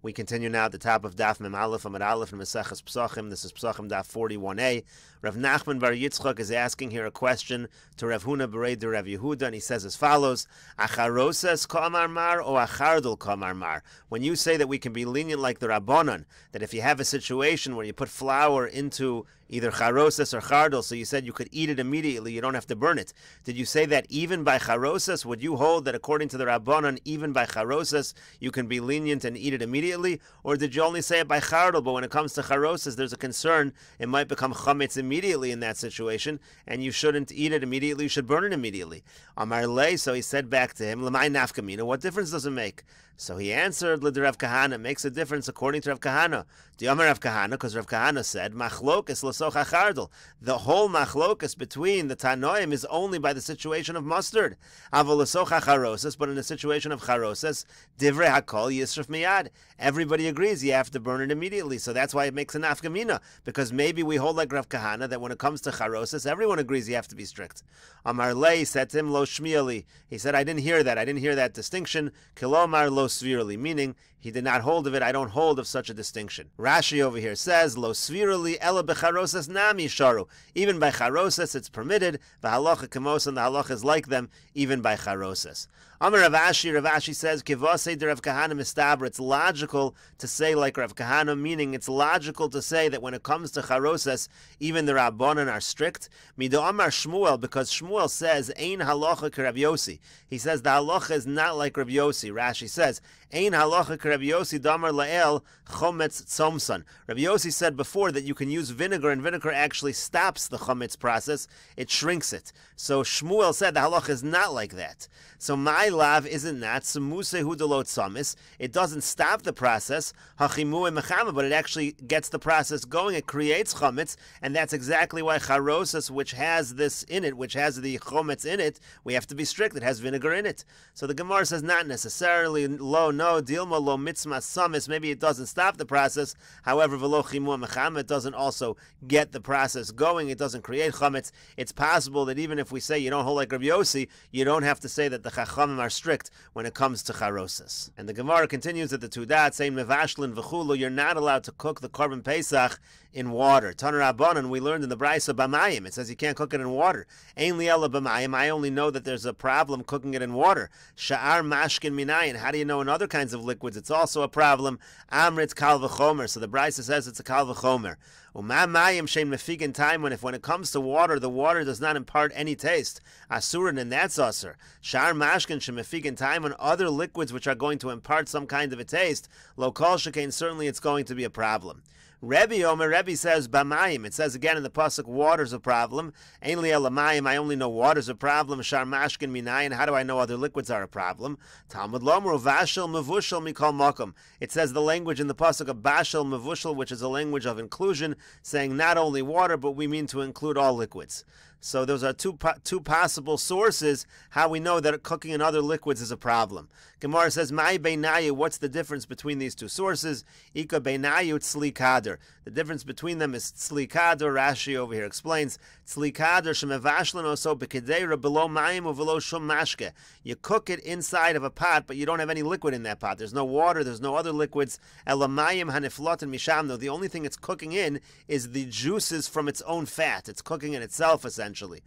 We continue now at the top of Daf Mem Aleph Amid Aleph and Meseches Psachim. This is Psachim Daf 41a. Rav Nachman Bar Yitzchak is asking here a question to Rav Huna Bered Rav Yehuda, and he says as follows: Acharoses kamar mar or achardul kamar mar. When you say that we can be lenient like the Rabbanon, that if you have a situation where you put flour into either charosas or chardel, so you said you could eat it immediately, you don't have to burn it. Did you say that even by charosas? Would you hold that according to the Rabbanon, even by charosas, you can be lenient and eat it immediately? Or did you only say it by chardel, but when it comes to charosas, there's a concern it might become chametz immediately in that situation, and you shouldn't eat it immediately, you should burn it immediately. Amar so he said back to him, Lamai nafkamina, what difference does it make? So he answered Lid Rav Kahana. It makes a difference according to Rav Kahana. Diyomer Rav Kahana, because Rav Kahana said machlokas lasoch achardel. The whole machlokas between the Tanoim is only by the situation of mustard. Avol lasoch acharoses, but in the situation of charoses, divrei hakol yisraf miyad. Everybody agrees you have to burn it immediately. So that's why it makes an afgamina because maybe we hold like Rav Kahana that when it comes to charoses, everyone agrees you have to be strict. Amar Lei said to him lo shmieli. He said I didn't hear that. I didn't hear that distinction. Kilomar lo severely, meaning he did not hold of it. I don't hold of such a distinction. Rashi over here says, Lo svirali ela becharosas nami sharu. Even by charosas it's permitted. The halacha kamos and the halacha is like them, even by charosas. Amar Ravashi, Ravashi says, Kivase de Rav Kahana Mistabra. It's logical to say like Rav Kahana, meaning it's logical to say that when it comes to charosas, even the rabbonim are strict. Mido Amar Shmuel, because Shmuel says, Ein halacha ke He says the halacha is not like Rav Yossi. Rashi says, Ein halacha Rabbi Yossi damar lael chometz tzomson. Rabbi Yossi said before that you can use vinegar, and vinegar actually stops the chometz process; it shrinks it. So Shmuel said the halacha is not like that. So my lav isn't that samusehu delot tzamis. It doesn't stop the process hachimu and but it actually gets the process going. It creates chometz, and that's exactly why charosis, which has this in it, which has the chometz in it, we have to be strict. It has vinegar in it. So the Gemara says not necessarily low no, Dilma lo mitzma samis, maybe it doesn't stop the process. However, velo chimua mechamet doesn't also get the process going. It doesn't create chametz. It's possible that even if we say you don't hold like Rabbi Yossi, you don't have to say that the chachamim are strict when it comes to charosis. And the Gemara continues at the Tudat saying mevashlin v'chulo, you're not allowed to cook the carbon pesach in water. Tanarabanan, we learned in the Brisa Bamayim, it says you can't cook it in water. Ain liela Bamayim, I only know that there's a problem cooking it in water. Sha'ar mashkin minayin, how do you know in other kinds of liquids it's also a problem? Amritz kalvachomer, so the Brisa says it's a kalvachomer. Umamayim shem mefigin time when if when it comes to water, the water does not impart any taste. Asurin, and that's usur. Sha'ar mashkin shem mefigin time when other liquids which are going to impart some kind of a taste, lokal shekain, certainly it's going to be a problem. Rebbe Omer, Rebbe says Bamayim. It says again in the Pasuk, water's a problem. Ain't Lamayim, I only know water's a problem. Sharmashkin minayin, how do I know other liquids are a problem? Talmud Lomru, Vashel Mavushel Mikol makom. It says the language in the Pasuk of Bashel Mavushel, which is a language of inclusion, saying not only water, but we mean to include all liquids. So those are two po two possible sources how we know that cooking in other liquids is a problem. Gemara says, "My beinayu." What's the difference between these two sources? Ika beinayu tzlikader. The difference between them is tzlikader. Rashi over here explains tzlikader shemevashlin oso bekedera below mayim uvelo shum mashke. You cook it inside of a pot, but you don't have any liquid in that pot. There's no water. There's no other liquids. Elamayim haniflot and mishamno. The only thing it's cooking in is the juices from its own fat. It's cooking in itself essentially essentially.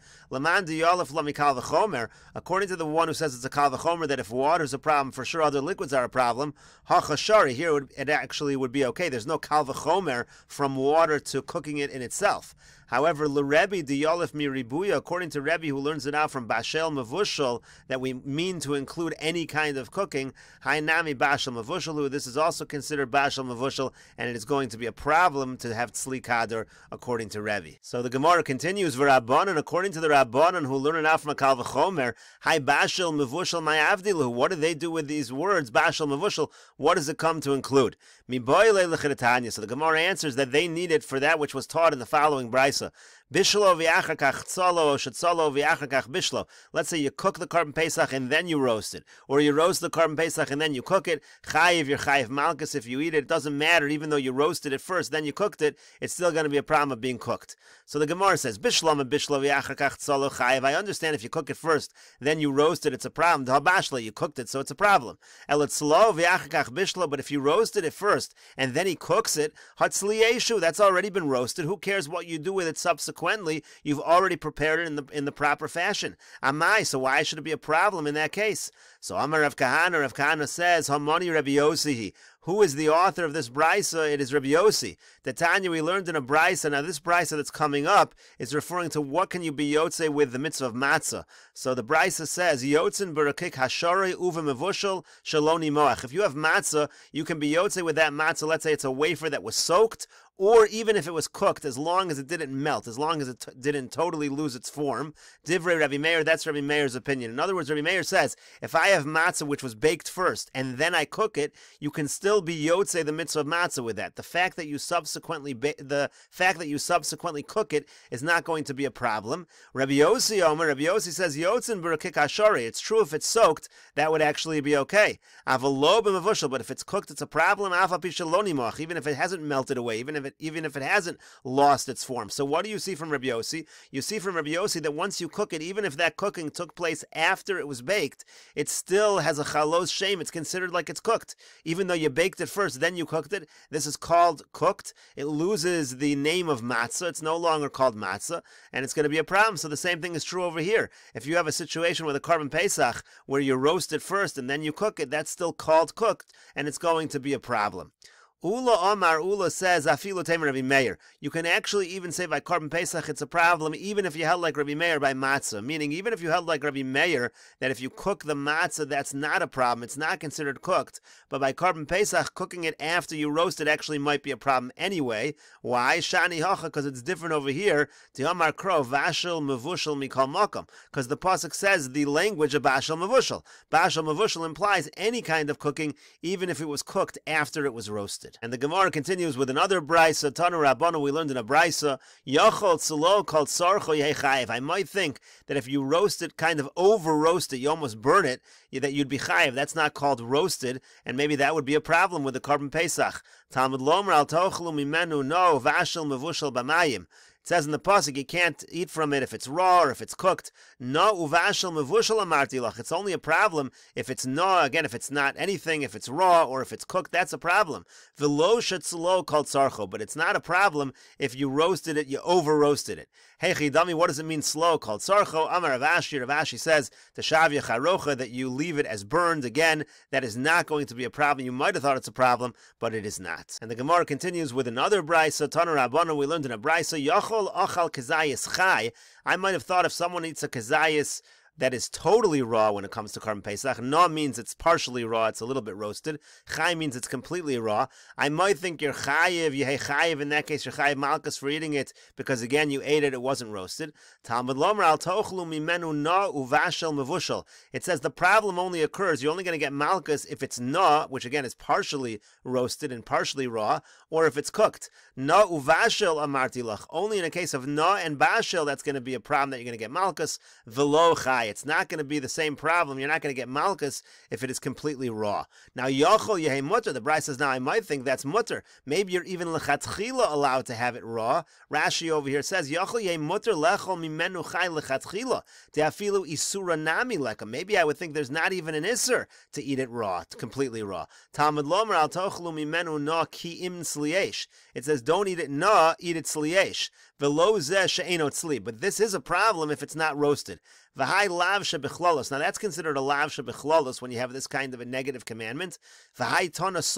according to the one who says it's a kal v'chomer, that if water is a problem, for sure other liquids are a problem. here it, would, it actually would be okay. There's no kal v'chomer from water to cooking it in itself. However, Lerebi diyalef miribuya, according to Rebbe who learns it out from Bashel Mavushal, that we mean to include any kind of cooking, Hainami Bashel Mavushalu, this is also considered Bashel Mavushal, and it is going to be a problem to have tzlikader, according to Rebbe. So the Gemara continues, V'rabbanu Rabbanan, according to the Rabbanan who learn it out from a Kalvachomer, Hi Bashel Mevushel Mayavdilu. What do they do with these words, Bashel Mavushal? What does it come to include? So the Gemara answers that they need it for that which was taught in the following Brisa. Bishlo v'achakach tzolo, shetzolo v'achakach bishlo. Let's say you cook the carbon pesach and then you roast it, or you roast the carbon pesach and then you cook it. Chayiv, your chayiv malchus. If you eat it, it doesn't matter. Even though you roasted it first, then you cooked it, it's still going to be a problem of being cooked. So the Gemara says bishlo and bishlo v'achakach tzolo chayiv. I understand if you cook it first, then you roast it, it's a problem. The habashla, you cooked it, so it's a problem. Elitzlo v'achakach bishlo. But if you roasted it first and then he cooks it, hatzliyeshu. That's already been roasted. Who cares what you do with it subsequently? Consequently, you've already prepared it in the in the proper fashion. Amai, so why should it be a problem in that case? So Amar Rav Kahana, Rav Kahana says, Hamani Rabbi Yosihi. Who is the author of this brisa? It is Rabbi Yossi. The Tanya we learned in a brisa. Now this brisa that's coming up is referring to what can you be yotze with the mitzvah of matzah. So the brisa says yotzen berakik hashari uve mevushal shaloni moach. If you have matzah, you can be yotze with that matzah. Let's say it's a wafer that was soaked or even if it was cooked, as long as it didn't melt, as long as it t- didn't totally lose its form. Divrei Rabbi Meir, that's Rabbi Meir's opinion. In other words, Rabbi Meir says, if I have matzah which was baked first and then I cook it, you can still be yotze the mitzvah of matzah with that. The fact that you subsequently ba- the fact that you subsequently cook it is not going to be a problem. Rabbi Yossi Omer, Rabbi Yossi says yotzen berakik ashori. It's true if it's soaked, that would actually be okay. Avalob but if it's cooked, it's a problem. Even if it hasn't melted away, even if it, even if it hasn't lost its form. So what do you see from Rabbi You see from Rabbi that once you cook it, even if that cooking took place after it was baked, it still has a chalos shame. It's considered like it's cooked, even though you baked it first, then you cooked it. This is called cooked. It loses the name of matzah. It's no longer called matzah, and it's going to be a problem. So the same thing is true over here. If you have a situation with a carbon pesach where you roast it first and then you cook it, that's still called cooked, and it's going to be a problem. Ula Omar Ula says "Afilo Tamer Rabbi Meir. You can actually even say by Korban Pesach it's a problem even if you held like Rabbi Meir by matzah. Meaning even if you held like Rabbi Meir that if you cook the matzah that's not a problem. It's not considered cooked. But by Korban Pesach cooking it after you roast it actually might be a problem anyway. Why? Shani Hocha because it's different over here. Tiomar Kro Vashel Mivushel Mikol Mokum because the pasuk says the language of Bashel Mivushel. Bashel Mivushel implies any kind of cooking even if it was cooked after it was roasted it. And the Gemara continues with another brisa. Tanu Rabbanu, we learned in a brisa, Yachol Tzelo called Sarcho Yechayev. I might think that if you roast it, kind of over roast it, you almost burn it, that you'd be chayev. That's not called roasted, and maybe that would be a problem with the carbon pesach. Talmud Lomer al Tochlu Mimenu No Vashel Mevushel Bamayim. It says in the pasuk you can't eat from it if it's raw or if it's cooked. No uvashel mevushel amartilach. It's only a problem if it's no. Again, if it's not anything, if it's raw or if it's cooked, that's a problem. Velo shetzlo called sarcho, but it's not a problem if you roasted it, you over roasted it. Hey Chidami, what does it mean slow? Called Sarcho, Amar Ravashi. Ravashi says, Teshav Yacharocha, that you leave it as burned. Again, that is not going to be a problem. You might have thought it's a problem, but it is not. And the Gemara continues with another Brisa, Tanar Rabbanu, we learned in a Brisa, Yachol Achal Kazayas Chai. I might have thought if someone eats a Kazayas, that is totally raw when it comes to carbon Pesach. Na means it's partially raw, it's a little bit roasted. Chai means it's completely raw. I might think you're chayiv, you chayiv, in that case, you're chayiv malchus for eating it, because again, you ate it, it wasn't roasted. Talmud lomar al tochlu mimenu na uvashel mevushel. It says the problem only occurs, you're only going to get malchus if it's na, which again is partially roasted and partially raw, or if it's cooked. Na uvashel amartilach. Only in a case of na and bashel, that's going to be a problem that you're going to get malchus, velo chayiv. It's not going to be the same problem. You're not going to get malchus if it is completely raw. Now yochol yehi mutter. The Bryce says now I might think that's mutter. Maybe you're even lechatchila allowed to have it raw. Rashi over here says yochol yehi mutter lechol mimenu chay lechatchila deafilu isura nami leka. Maybe I would think there's not even an isser to eat it raw, completely raw. Talmud lomer al tochlu mimenu na ki im sliesh. It says don't eat it na, eat it sliesh. But this is a problem if it's not roasted. Now that's considered a lav bechlolus when you have this kind of a negative commandment. What this tan is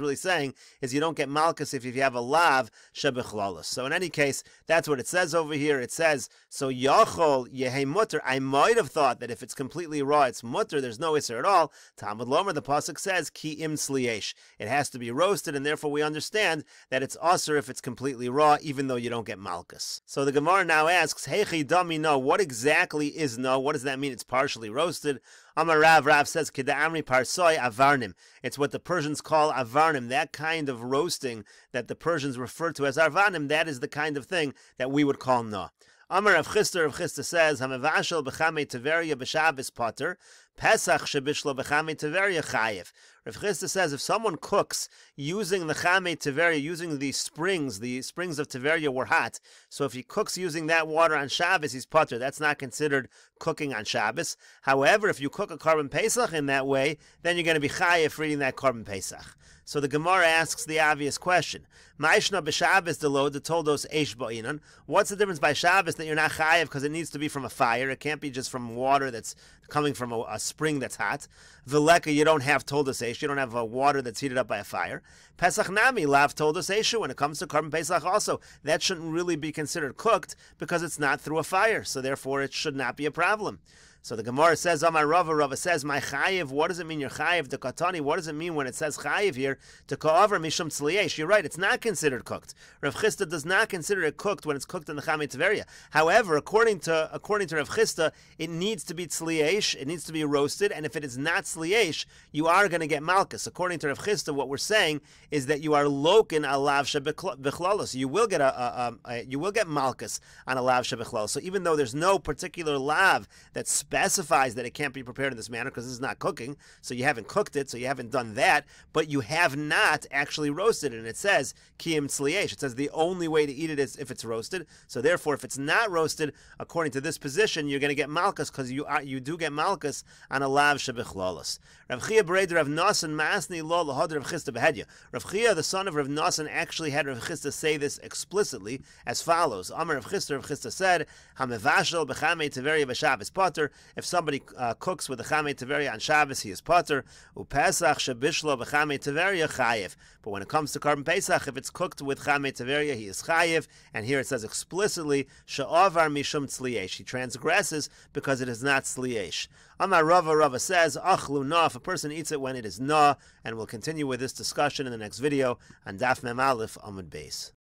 really saying is you don't get malchus if you have a lav shebechlolus. So in any case, that's what it says over here. It says, so yachol yehe mutter. I might have thought that if it's completely raw, it's mutter. There's no iser at all. Talmud Lomer, the Pasuk says, ki im sliesh. It has to be roasted, and therefore we understand that it's aser if it's completely raw, even though you don't get malchus. So the Gemara now asks, Heichi dami no, what exactly is no? What does that mean? It's partially roasted. Amar Rav, Rav says, Amri parsoi avarnim. It's what the Persians call avarnim, that kind of roasting that the Persians refer to as arvanim. That is the kind of thing that we would call no. Amar Rav Chister of Chista says, Hamavashel b'chamei teveria b'shabbos potter, Pesach shebishlo b'chamei teveria chayiv. Rav Chista says if someone cooks using the Chame Tiveria, using the springs, the springs of Tiveria were hot, so if he cooks using that water on Shabbos, he's putter. That's not considered cooking on Shabbos. However, if you cook a carbon Pesach in that way, then you're going to be chayiv for eating that carbon Pesach. So the Gemara asks the obvious question. Ma'ishna b'Shabbos delo toldos eish ba'inan. What's the difference by Shabbos that you're not chayiv because it needs to be from a fire? It can't be just from water that's coming from a, a spring that's hot. Veleka, you don't have toldos eish you don't have a uh, water that's heated up by a fire. Pesach Nami, Lav told us, Eshu, when it comes to carbon Pesach also, that shouldn't really be considered cooked because it's not through a fire, so therefore it should not be a problem. So the Gemara says, "Amar my Rava, Rava says, my chayiv. What does it mean? Your chayiv, the katani. What does it mean when it says chayiv here? To ka'aver mishum tzliyesh. You're right. It's not considered cooked. Rav Chista does not consider it cooked when it's cooked in the chametz tveria. However, according to according to Rav Chista, it needs to be tzliyesh. It needs to be roasted. And if it is not tzliyesh, you are going to get malchus. According to Rav Chista, what we're saying is that you are lokin alav shebechlalos. You will get a, a, a, a, you will get malchus on a lav shebechlalos. So even though there's no particular lav that's specifies that it can't be prepared in this manner because this is not cooking. So you haven't cooked it, so you haven't done that, but you have not actually roasted it. And it says kiyim tzliesh. It says the only way to eat it is if it's roasted. So therefore, if it's not roasted, according to this position, you're going to get malchus because you are, uh, you do get malchus on a lav shebichlalas. Rav Chia Bereder Rav Nasan Masni Lo Lahod Rav Chista Behedya. Rav Chia, the son of Rav Nasan, actually had Rav Chista say this explicitly as follows: Amar Rav Chista, Rav Chista said, Hamevashel b'chamei teveria b'shabbos potter. If somebody uh, cooks with a chame teveria on Shabbos, he is potter. Upesach shebishlo b'chame teveria chayiv. But when it comes to carbon pesach, if it's cooked with chame teveria, he is chayiv. And here it says explicitly she'avar mishum tzliesh. He transgresses because it is not tzliesh. Amar Rava Rava says achlu na. If a person eats it when it is na, and we'll continue with this discussion in the next video on Daf Mem Aleph Amud Beis.